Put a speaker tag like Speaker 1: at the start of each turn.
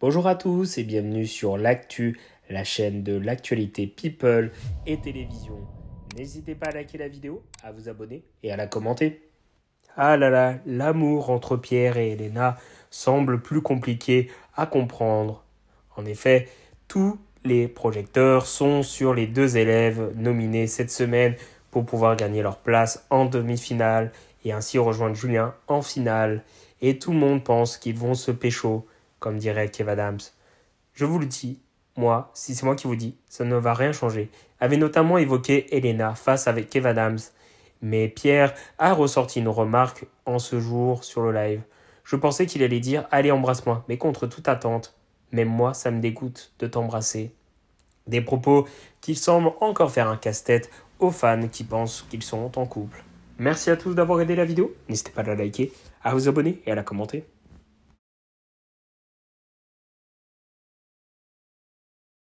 Speaker 1: Bonjour à tous et bienvenue sur l'actu, la chaîne de l'actualité people et télévision. N'hésitez pas à liker la vidéo, à vous abonner et à la commenter. Ah là là, l'amour entre Pierre et Elena semble plus compliqué à comprendre. En effet, tous les projecteurs sont sur les deux élèves nominés cette semaine pour pouvoir gagner leur place en demi-finale et ainsi rejoindre Julien en finale. Et tout le monde pense qu'ils vont se pécho comme dirait Kev Adams. Je vous le dis, moi, si c'est moi qui vous dis, ça ne va rien changer. Avait notamment évoqué Elena face avec Kev Adams. Mais Pierre a ressorti une remarque en ce jour sur le live. Je pensais qu'il allait dire Allez, embrasse-moi, mais contre toute attente. Même moi, ça me dégoûte de t'embrasser. Des propos qui semblent encore faire un casse-tête aux fans qui pensent qu'ils sont en couple. Merci à tous d'avoir
Speaker 2: aidé la vidéo. N'hésitez pas à la liker, à vous abonner et à la commenter.